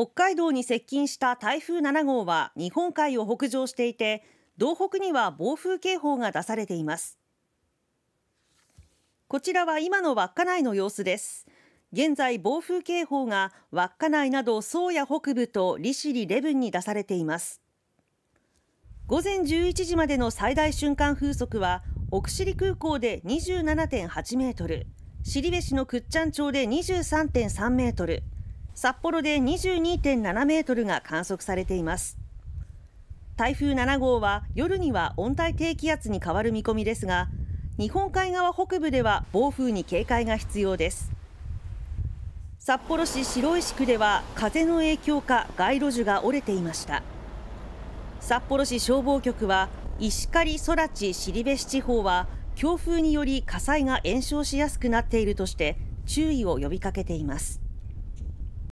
北海道に接近した台風7号は日本海を北上していて道北には暴風警報が出されていますこちらは今の稚内の様子です現在暴風警報が稚内など宗谷北部と利尻レブンに出されています午前11時までの最大瞬間風速は奥尻空港で27.8メートル尻部市の倶知安町で23.3メートル札幌で22.7メートルが観測されています台風7号は夜には温帯低気圧に変わる見込みですが日本海側北部では暴風に警戒が必要です札幌市白石区では風の影響か街路樹が折れていました札幌市消防局は石狩空地尻部地方は強風により火災が延焼しやすくなっているとして注意を呼びかけています